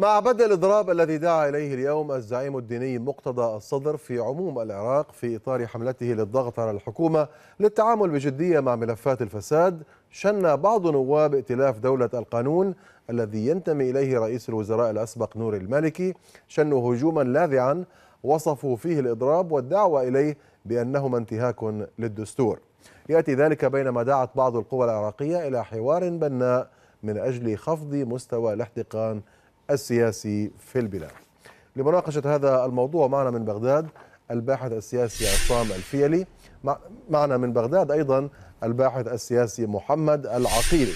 مع بدء الإضراب الذي دعا إليه اليوم الزعيم الديني مقتضى الصدر في عموم العراق في إطار حملته للضغط على الحكومة للتعامل بجدية مع ملفات الفساد شن بعض نواب ائتلاف دولة القانون الذي ينتمي إليه رئيس الوزراء الأسبق نور المالكي شنوا هجوما لاذعا وصفوا فيه الإضراب والدعوة إليه بأنهما انتهاك للدستور يأتي ذلك بينما دعت بعض القوى العراقية إلى حوار بناء من أجل خفض مستوى الاحتقان السياسي في البلاد لمناقشة هذا الموضوع معنا من بغداد الباحث السياسي عصام الفيلي معنا من بغداد أيضا الباحث السياسي محمد العقيلي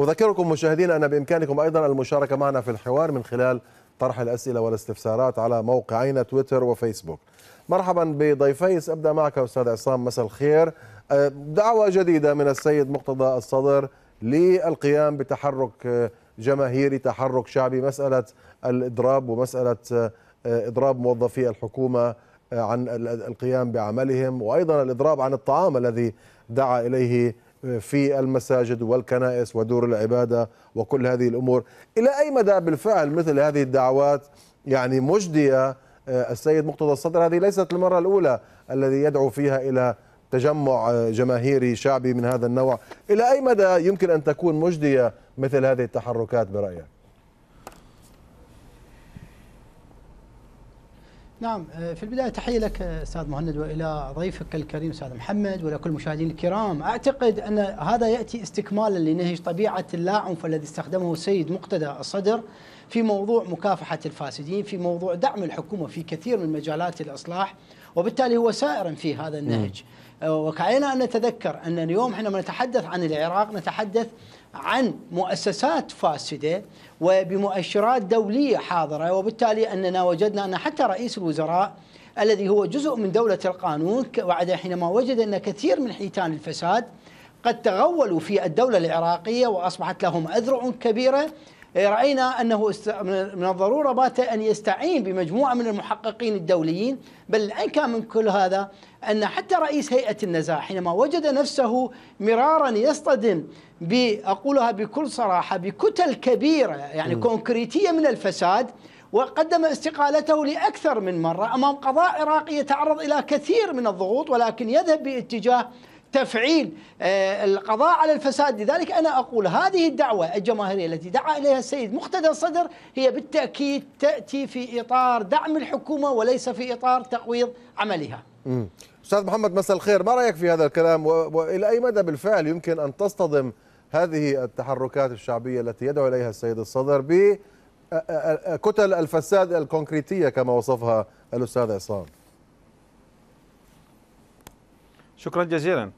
أذكركم مشاهدينا أن بإمكانكم أيضا المشاركة معنا في الحوار من خلال طرح الأسئلة والاستفسارات على موقعينا تويتر وفيسبوك مرحبا بضيفي أبدأ معك أستاذ عصام مساء الخير أه، دعوة جديدة من السيد مقتضى الصدر للقيام بتحرك أه، جماهيري تحرك شعبي مسألة الإضراب ومسألة آه، إضراب موظفي الحكومة آه، عن القيام بعملهم وأيضا الإضراب عن الطعام الذي دعا إليه آه، في المساجد والكنائس ودور العبادة وكل هذه الأمور إلى أي مدى بالفعل مثل هذه الدعوات يعني مجدية السيد مقتدى الصدر هذه ليست المرة الأولى الذي يدعو فيها إلى تجمع جماهيري شعبي من هذا النوع إلى أي مدى يمكن أن تكون مجدية مثل هذه التحركات برأيك نعم آه، في البداية تحية لك آه، أستاذ مهند وإلى ضيفك الكريم أستاذ محمد وإلى كل المشاهدين الكرام أعتقد أن هذا يأتي استكمالا لنهج طبيعة اللاعنف الذي استخدمه السيد مقتدى الصدر في موضوع مكافحة الفاسدين في موضوع دعم الحكومة في كثير من مجالات الإصلاح وبالتالي هو سائر في هذا النهج م. نعم. أه، وعلينا أن نتذكر أن اليوم حينما نتحدث عن العراق نتحدث عن مؤسسات فاسدة وبمؤشرات دولية حاضرة وبالتالي أننا وجدنا أن حتى رئيس الوزراء الذي هو جزء من دولة القانون بعد حينما وجد أن كثير من حيتان الفساد قد تغولوا في الدولة العراقية وأصبحت لهم أذرع كبيرة إيه، راينا انه من الضروره بات ان يستعين بمجموعه من المحققين الدوليين بل الانكى من كل هذا ان حتى رئيس هيئه النزاهه حينما وجد نفسه مرارا يصطدم باقولها بكل صراحه بكتل كبيره يعني م. كونكريتيه من الفساد وقدم استقالته لاكثر من مره امام قضاء عراقي يتعرض الى كثير من الضغوط ولكن يذهب باتجاه تفعيل آه، القضاء على الفساد لذلك أنا أقول هذه الدعوة الجماهيرية التي دعا إليها السيد مقتدى الصدر هي بالتأكيد تأتي في إطار دعم الحكومة وليس في إطار تقويض عملها أستاذ محمد مساء الخير ما رأيك في هذا الكلام وإلى أي مدى بالفعل يمكن أن تصطدم هذه التحركات الشعبية التي يدعو إليها السيد الصدر ب آه، آه، كتل الفساد الكونكريتية كما وصفها الأستاذ عصام شكرا جزيلا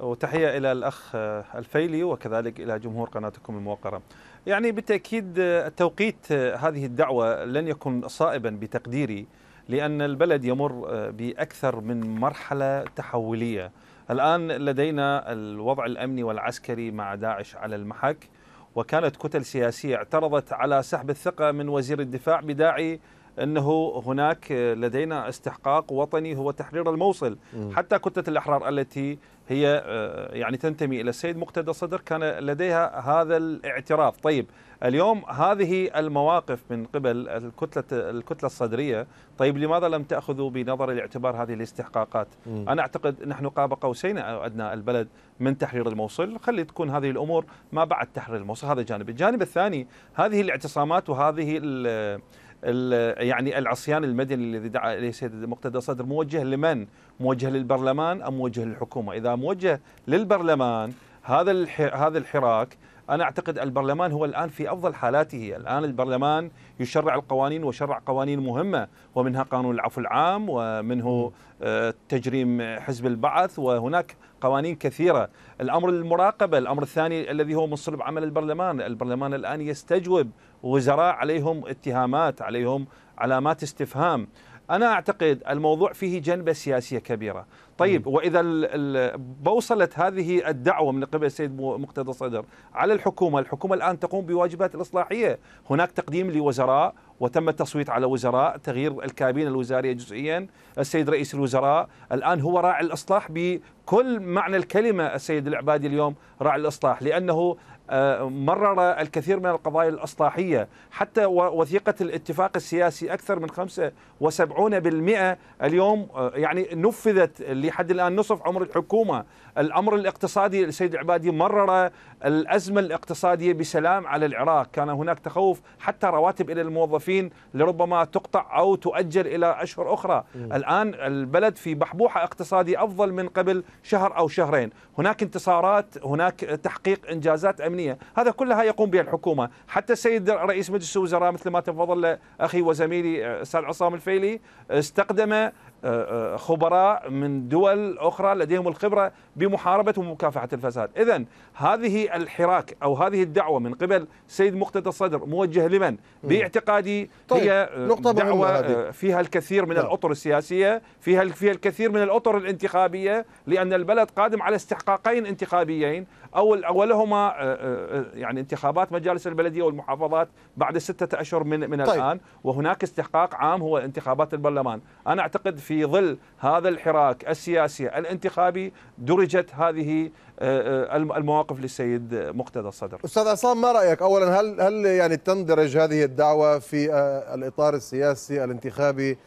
وتحية إلى الأخ آه، الفيلي وكذلك إلى جمهور قناتكم الموقرة يعني بالتأكيد آه، توقيت آه، هذه الدعوة لن يكون صائبا بتقديري لأن البلد يمر بأكثر من مرحلة تحولية الآن لدينا الوضع الأمني والعسكري مع داعش على المحك وكانت كتل سياسية اعترضت على سحب الثقة من وزير الدفاع بداعي انه هناك لدينا استحقاق وطني هو تحرير الموصل م. حتى كتله الاحرار التي هي آه، يعني تنتمي الى السيد مقتدى الصدر كان لديها هذا الاعتراف طيب اليوم هذه المواقف من قبل الكتله الكتله الصدريه طيب لماذا لم تاخذوا بنظر الاعتبار هذه الاستحقاقات م. انا اعتقد نحن قاب قوسين ادنى البلد من تحرير الموصل خلي تكون هذه الامور ما بعد تحرير الموصل هذا جانب الجانب الثاني هذه الاعتصامات وهذه يعني العصيان المدني الذي دعا اليه السيد مقتدى صدر موجه لمن؟ موجه للبرلمان ام موجه للحكومه؟ اذا موجه للبرلمان هذا هذا الحراك انا اعتقد البرلمان هو الان في افضل حالاته، الان البرلمان يشرع القوانين وشرع قوانين مهمه ومنها قانون العفو العام ومنه آه، تجريم حزب البعث وهناك قوانين كثيره، الامر المراقبه، الامر الثاني الذي هو من صلب عمل البرلمان، البرلمان الان يستجوب وزراء عليهم اتهامات عليهم علامات استفهام أنا أعتقد الموضوع فيه جنبة سياسية كبيرة طيب وإذا بوصلت هذه الدعوة من قبل السيد مقتدى الصدر على الحكومة الحكومة الآن تقوم بواجبات الإصلاحية هناك تقديم لوزراء وتم التصويت على وزراء تغيير الكابينة الوزارية جزئيا السيد رئيس الوزراء الآن هو راعي الإصلاح بكل معنى الكلمة السيد العبادي اليوم راعي الإصلاح لأنه مرر الكثير من القضايا الإصلاحية حتى وثيقة الاتفاق السياسي أكثر من 75% اليوم آه، يعني نفذت لحد الآن نصف عمر الحكومة الأمر الاقتصادي السيد العبادي مرر الأزمة الاقتصادية بسلام على العراق كان هناك تخوف حتى رواتب إلى الموظفين لربما تقطع أو تؤجل إلى أشهر أخرى م. الآن البلد في بحبوحة اقتصادية أفضل من قبل شهر أو شهرين هناك انتصارات هناك تحقيق إنجازات أمنية الأمنية هذا كلها يقوم بها الحكومة حتى السيد رئيس مجلس الوزراء مثل ما تفضل أخي وزميلي آه، استاذ عصام الفيلي آه، استقدم آه، آه، خبراء من دول أخرى لديهم الخبرة بمحاربة ومكافحة الفساد إذا هذه الحراك أو هذه الدعوة من قبل سيد مقتدى الصدر موجه لمن باعتقادي طيب. هي آه، نقطة دعوة فيها الكثير من نعم. الأطر السياسية فيها فيها الكثير من الأطر الانتخابية لأن البلد قادم على استحقاقين انتخابيين أول أولهما يعني انتخابات مجالس البلدية والمحافظات بعد ستة أشهر من من طيب. الآن وهناك استحقاق عام هو انتخابات البرلمان أنا أعتقد في في ظل هذا الحراك السياسي الانتخابي درجت هذه آه، آه، المواقف للسيد مقتدى الصدر. استاذ عصام ما رايك؟ اولا هل هل يعني تندرج هذه الدعوه في آه، الاطار السياسي الانتخابي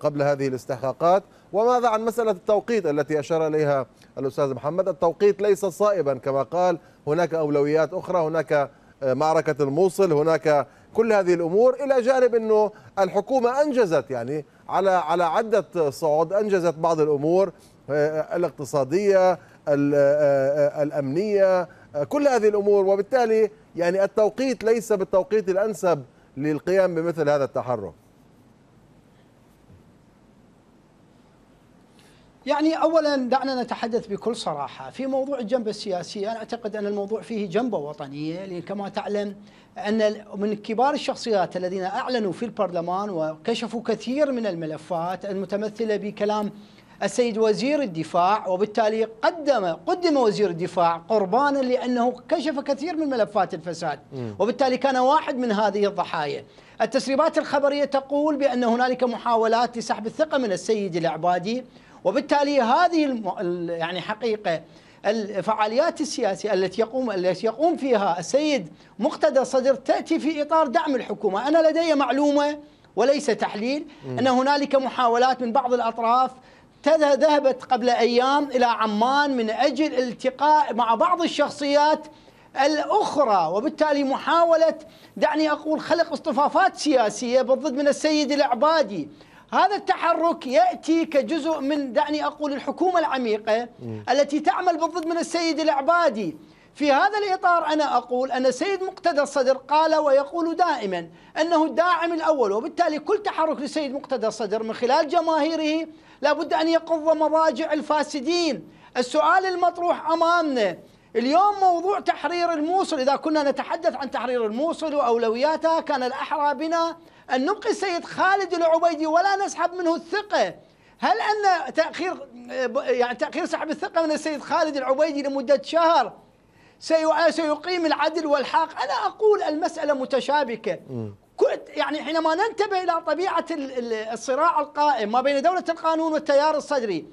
قبل هذه الاستحقاقات؟ وماذا عن مساله التوقيت التي اشار اليها الاستاذ محمد؟ التوقيت ليس صائبا كما قال، هناك اولويات اخرى، هناك معركه الموصل، هناك كل هذه الامور الى جانب انه الحكومه انجزت يعني على على عده صعود انجزت بعض الامور آه، الاقتصاديه آه، آه، الامنيه كل هذه الامور وبالتالي يعني التوقيت ليس بالتوقيت الانسب للقيام بمثل هذا التحرك يعني اولا دعنا نتحدث بكل صراحه في موضوع الجنبه السياسيه انا اعتقد ان الموضوع فيه جنبه وطنيه لان يعني كما تعلم ان من كبار الشخصيات الذين اعلنوا في البرلمان وكشفوا كثير من الملفات المتمثله بكلام السيد وزير الدفاع وبالتالي قدم قدم وزير الدفاع قربانا لانه كشف كثير من ملفات الفساد وبالتالي كان واحد من هذه الضحايا التسريبات الخبريه تقول بان هنالك محاولات لسحب الثقه من السيد العبادي وبالتالي هذه يعني حقيقه الفعاليات السياسيه التي يقوم التي يقوم فيها السيد مقتدى الصدر تاتي في اطار دعم الحكومه، انا لدي معلومه وليس تحليل ان هنالك محاولات من بعض الاطراف ذهبت قبل ايام الى عمان من اجل الالتقاء مع بعض الشخصيات الاخرى وبالتالي محاوله دعني اقول خلق اصطفافات سياسيه بالضد من السيد العبادي هذا التحرك ياتي كجزء من دعني اقول الحكومه العميقه م. التي تعمل بالضد من السيد العبادي في هذا الإطار أنا أقول أن السيد مقتدى الصدر قال ويقول دائما أنه الداعم الأول وبالتالي كل تحرك للسيد مقتدى الصدر من خلال جماهيره لابد أن يقض مضاجع الفاسدين السؤال المطروح أمامنا اليوم موضوع تحرير الموصل إذا كنا نتحدث عن تحرير الموصل وأولوياتها كان الأحرى بنا أن نبقي السيد خالد العبيدي ولا نسحب منه الثقة هل أن تأخير يعني تأخير سحب الثقة من السيد خالد العبيدي لمدة شهر سيقيم العدل والحق أنا أقول المسألة متشابكة يعني حينما ننتبه إلى طبيعة الصراع القائم ما بين دولة القانون والتيار الصدري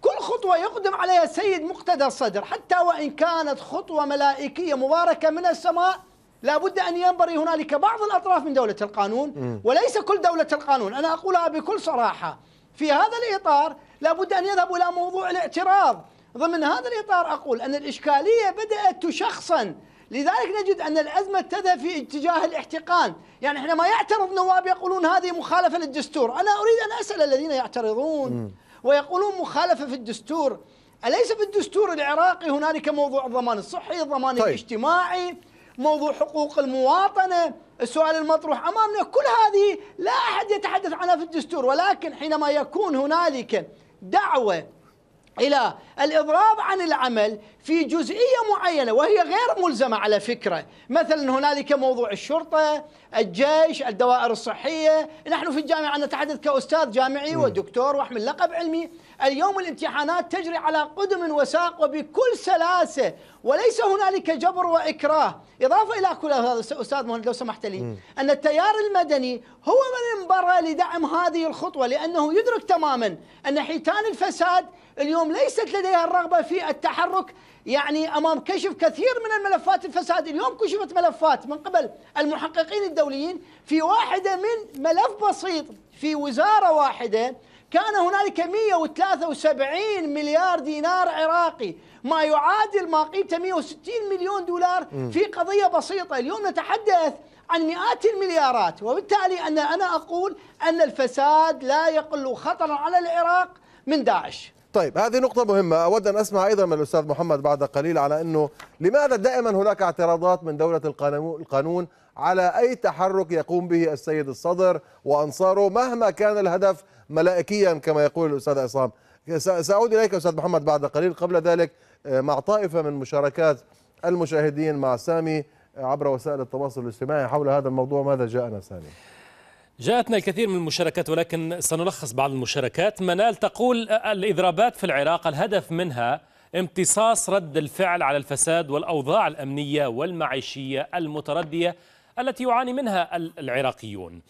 كل خطوة يقدم عليها السيد مقتدى الصدر حتى وإن كانت خطوة ملائكية مباركة من السماء لابد أن ينبري هنالك بعض الأطراف من دولة القانون وليس كل دولة القانون أنا أقولها بكل صراحة في هذا الإطار لابد أن يذهبوا إلى موضوع الاعتراض ضمن هذا الإطار أقول أن الإشكالية بدأت تشخصا لذلك نجد أن الأزمة تذهب في اتجاه الاحتقان يعني إحنا ما يعترض نواب يقولون هذه مخالفة للدستور أنا أريد أن أسأل الذين يعترضون ويقولون مخالفة في الدستور أليس في الدستور العراقي هنالك موضوع الضمان الصحي الضمان طيب. الاجتماعي موضوع حقوق المواطنة السؤال المطروح أمامنا كل هذه لا أحد يتحدث عنها في الدستور ولكن حينما يكون هنالك دعوة إلى الإضراب عن العمل في جزئية معينة وهي غير ملزمة على فكرة مثلا هنالك موضوع الشرطة الجيش الدوائر الصحية نحن في الجامعة نتحدث كأستاذ جامعي ودكتور وأحمل لقب علمي اليوم الامتحانات تجري على قدم وساق وبكل سلاسة وليس هنالك جبر وإكراه إضافة إلى كل هذا أستاذ مهند لو سمحت لي م. أن التيار المدني هو من انبرى لدعم هذه الخطوة لأنه يدرك تماما أن حيتان الفساد اليوم ليست لديها الرغبة في التحرك يعني امام كشف كثير من الملفات الفساد، اليوم كشفت ملفات من قبل المحققين الدوليين في واحده من ملف بسيط في وزاره واحده كان هنالك 173 مليار دينار عراقي ما يعادل ما قيمته 160 مليون دولار في قضيه بسيطه اليوم نتحدث عن مئات المليارات وبالتالي أن أنا أقول أن الفساد لا يقل خطرا على العراق من داعش طيب هذه نقطة مهمة أود أن أسمع أيضا من الأستاذ محمد بعد قليل على أنه لماذا دائما هناك اعتراضات من دولة القانون على أي تحرك يقوم به السيد الصدر وأنصاره مهما كان الهدف ملائكيا كما يقول الأستاذ عصام سأعود إليك أستاذ محمد بعد قليل قبل ذلك آه، مع طائفة من مشاركات المشاهدين مع سامي آه، عبر وسائل التواصل الاجتماعي حول هذا الموضوع ماذا جاءنا سامي جاءتنا الكثير من المشاركات ولكن سنلخص بعض المشاركات منال تقول آه، الإضرابات في العراق الهدف منها امتصاص رد الفعل على الفساد والأوضاع الأمنية والمعيشية المتردية التي يعاني منها العراقيون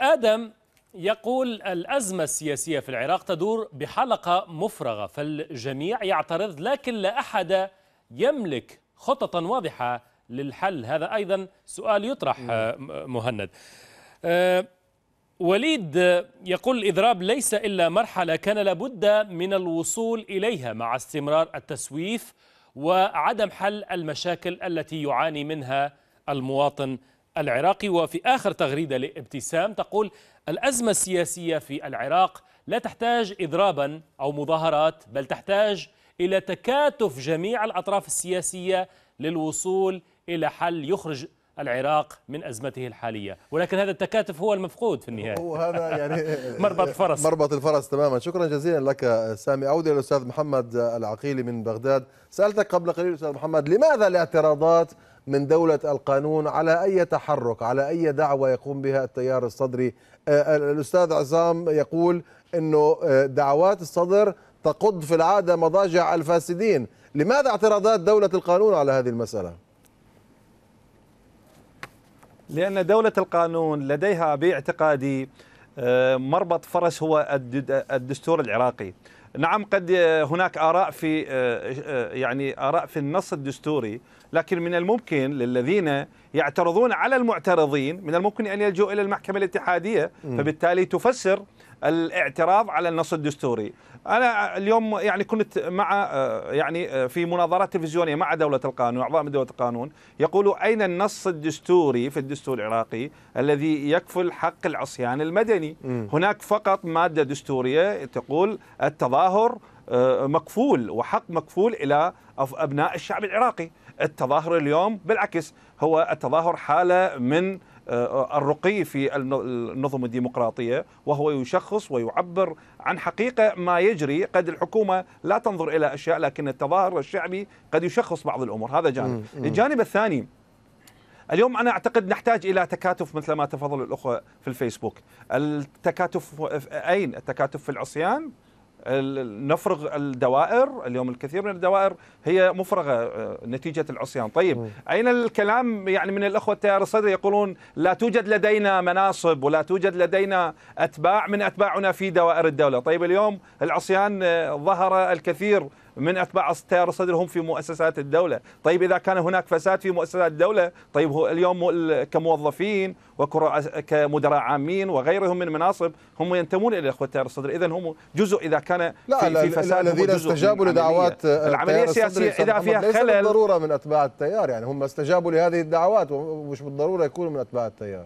آدم يقول الأزمة السياسية في العراق تدور بحلقة مفرغة فالجميع يعترض لكن لا أحد يملك خططا واضحة للحل هذا أيضا سؤال يطرح آه، مهند آه، وليد يقول الإضراب ليس إلا مرحلة كان لابد من الوصول إليها مع استمرار التسويف وعدم حل المشاكل التي يعاني منها المواطن العراقي وفي آخر تغريدة لابتسام تقول الأزمة السياسية في العراق لا تحتاج إضرابا أو مظاهرات بل تحتاج إلى تكاتف جميع الأطراف السياسية للوصول إلى حل يخرج العراق من ازمته الحاليه، ولكن هذا التكاتف هو المفقود في النهايه. هو هذا يعني مربط الفرس مربط الفرس تماما، شكرا جزيلا لك سامي، الى للاستاذ محمد العقيلي من بغداد، سالتك قبل قليل استاذ محمد لماذا الاعتراضات من دولة القانون على أي تحرك على أي دعوة يقوم بها التيار الصدري آه، آه، الأستاذ عصام يقول أنه آه، دعوات الصدر تقض في العادة مضاجع الفاسدين لماذا اعتراضات دولة القانون على هذه المسألة؟ لأن دولة القانون لديها باعتقادي مربط فرس هو الدستور العراقي نعم قد هناك آراء في يعني آراء في النص الدستوري لكن من الممكن للذين يعترضون على المعترضين من الممكن أن يلجؤوا إلى المحكمة الاتحادية فبالتالي تفسر الاعتراض على النص الدستوري انا اليوم يعني كنت مع آه، يعني آه، في مناظرات تلفزيونيه مع دوله القانون اعضاء من دوله القانون يقولوا اين النص الدستوري في الدستور العراقي الذي يكفل حق العصيان المدني م. هناك فقط ماده دستوريه تقول التظاهر آه، مكفول وحق مكفول الى ابناء الشعب العراقي التظاهر اليوم بالعكس هو التظاهر حالة من آه، الرقي في النظم الديمقراطية وهو يشخص ويعبر عن حقيقة ما يجري قد الحكومة لا تنظر إلى أشياء لكن التظاهر الشعبي قد يشخص بعض الأمور هذا جانب الجانب الثاني اليوم انا اعتقد نحتاج الى تكاتف مثل ما تفضل الاخوه في الفيسبوك التكاتف اين التكاتف في العصيان نفرغ الدوائر اليوم الكثير من الدوائر هي مفرغة آه، نتيجة العصيان طيب أين الكلام يعني من الأخوة التيار الصدري يقولون لا توجد لدينا مناصب ولا توجد لدينا أتباع من أتباعنا في دوائر الدولة طيب اليوم العصيان آه، ظهر الكثير من أتباع التيار الصدري هم في مؤسسات الدولة طيب إذا كان هناك فساد في مؤسسات الدولة طيب هو اليوم كموظفين وكمدراء عامين وغيرهم من مناصب هم ينتمون إلى إخوة التيار الصدري إذا هم جزء إذا كان لا في, لا في فساد الذين استجابوا لدعوات آه، العملية السياسية إذا فيها خلل ليس بالضرورة من أتباع التيار يعني هم استجابوا لهذه الدعوات ومش بالضرورة يكونوا من أتباع التيار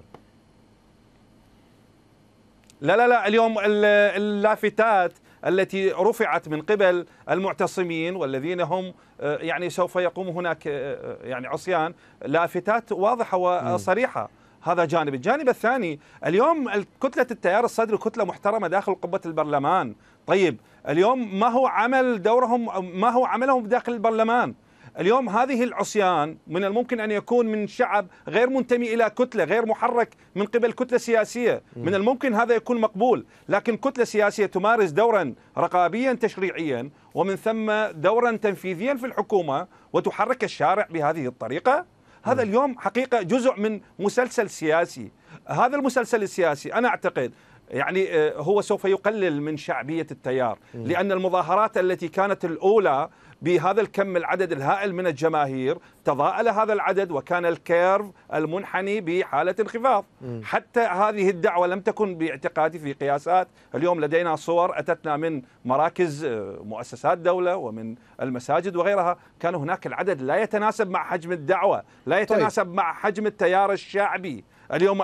لا لا لا اليوم اللافتات التي رفعت من قبل المعتصمين والذين هم آه، يعني سوف يقوم هناك آه، آه، يعني عصيان لافتات واضحه وصريحه هذا جانب الجانب الثاني اليوم كتلة التيار الصدري كتلة محترمة داخل قبة البرلمان طيب اليوم ما هو عمل دورهم ما هو عملهم داخل البرلمان اليوم هذه العصيان من الممكن أن يكون من شعب غير منتمي إلى كتلة غير محرك من قبل كتلة سياسية من الممكن هذا يكون مقبول لكن كتلة سياسية تمارس دورا رقابيا تشريعيا ومن ثم دورا تنفيذيا في الحكومة وتحرك الشارع بهذه الطريقة هذا اليوم حقيقة جزء من مسلسل سياسي هذا المسلسل السياسي أنا أعتقد يعني آه، هو سوف يقلل من شعبية التيار لأن المظاهرات التي كانت الأولى بهذا الكم العدد الهائل من الجماهير تضاءل هذا العدد وكان الكيرف المنحني بحالة انخفاض حتى هذه الدعوة لم تكن باعتقادي في قياسات اليوم لدينا صور أتتنا من مراكز آه، مؤسسات دولة ومن المساجد وغيرها كان هناك العدد لا يتناسب مع حجم الدعوة لا طيب. يتناسب طيب. مع حجم التيار الشعبي اليوم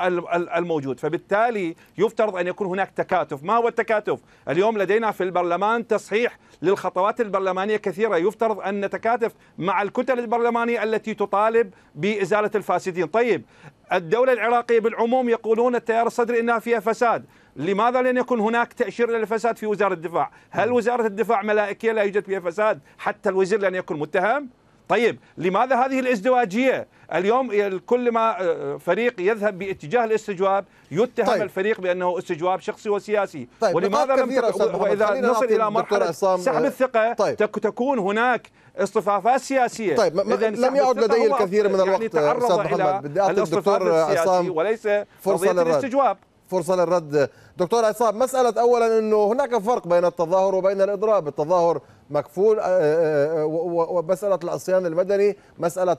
الموجود فبالتالي يفترض أن يكون هناك تكاتف ما هو التكاتف؟ اليوم لدينا في البرلمان تصحيح للخطوات البرلمانية كثيرة يفترض أن نتكاتف مع الكتل البرلمانية التي تطالب بإزالة الفاسدين طيب الدولة العراقية بالعموم يقولون التيار الصدري أنها فيها فساد لماذا لن يكون هناك تأشير للفساد في وزارة الدفاع هل نعم. وزارة الدفاع ملائكية لا يوجد فيها فساد حتى الوزير لن يكون متهم طيب لماذا هذه الازدواجيه؟ اليوم كل ما آه، فريق يذهب باتجاه الاستجواب يتهم طيب. الفريق بانه استجواب شخصي وسياسي طيب. ولماذا لم واذا نصل الى مرحله سحب الثقه طيب. تكون هناك اصطفافات سياسيه طيب اذا لم يعد لدي الكثير من يعني الوقت يعني تعرض الى بدي اعطي الدكتور عصام وليس فرصه للاستجواب فرصه للرد دكتور عصام مساله اولا انه هناك فرق بين التظاهر وبين الاضراب التظاهر مكفول آه، آه، آه، ومساله العصيان المدني مساله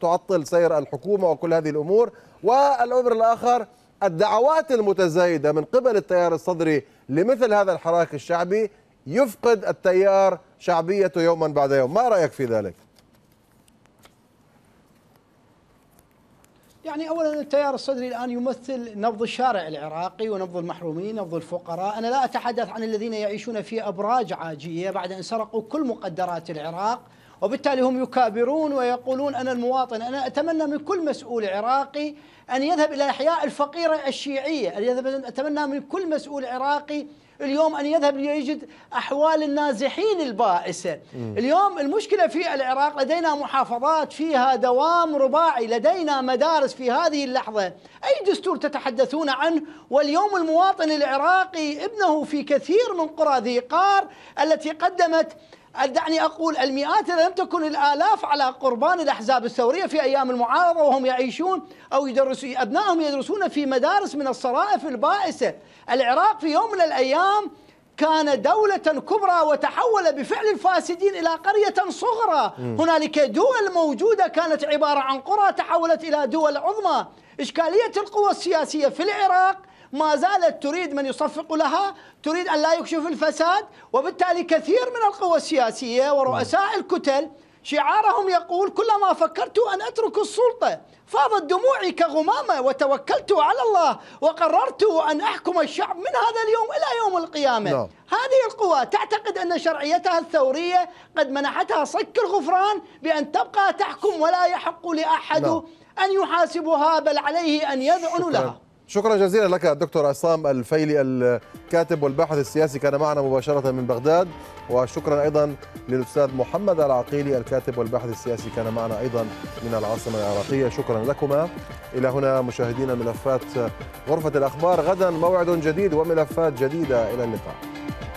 تعطل سير الحكومه وكل هذه الامور والامر الاخر الدعوات المتزايده من قبل التيار الصدري لمثل هذا الحراك الشعبي يفقد التيار شعبيته يوما بعد يوم ما رايك في ذلك يعني اولا التيار الصدري الان يمثل نبض الشارع العراقي ونبض المحرومين، نبض الفقراء، انا لا اتحدث عن الذين يعيشون في ابراج عاجيه بعد ان سرقوا كل مقدرات العراق وبالتالي هم يكابرون ويقولون أنا المواطن أنا أتمنى من كل مسؤول عراقي أن يذهب إلى إحياء الفقيرة الشيعية أتمنى من كل مسؤول عراقي اليوم أن يذهب ليجد أحوال النازحين البائسة م. اليوم المشكلة في العراق لدينا محافظات فيها دوام رباعي لدينا مدارس في هذه اللحظة أي دستور تتحدثون عنه واليوم المواطن العراقي ابنه في كثير من قرى ذي قار التي قدمت دعني أقول المئات لم تكن الآلاف على قربان الأحزاب الثورية في أيام المعارضة وهم يعيشون أو يدرسون أبنائهم يدرسون في مدارس من الصرائف البائسة العراق في يوم من الأيام كان دولة كبرى وتحول بفعل الفاسدين إلى قرية صغرى هنالك دول موجودة كانت عبارة عن قرى تحولت إلى دول عظمى إشكالية القوى السياسية في العراق ما زالت تريد من يصفق لها تريد أن لا يكشف الفساد وبالتالي كثير من القوى السياسية ورؤساء نعم. الكتل شعارهم يقول كلما فكرت أن أترك السلطة فاضت دموعي كغمامة وتوكلت على الله وقررت أن أحكم الشعب من هذا اليوم إلى يوم القيامة لا. نعم. هذه القوى تعتقد أن شرعيتها الثورية قد منحتها صك الغفران بأن تبقى تحكم ولا يحق لأحد لا. نعم. أن يحاسبها بل عليه أن يذعن لها شكرا جزيلا لك الدكتور عصام الفيلي الكاتب والباحث السياسي كان معنا مباشرة من بغداد وشكرا أيضا للأستاذ محمد العقيلي الكاتب والباحث السياسي كان معنا أيضا من العاصمة العراقية شكرا لكما إلى هنا مشاهدينا ملفات غرفة الأخبار غدا موعد جديد وملفات جديدة إلى اللقاء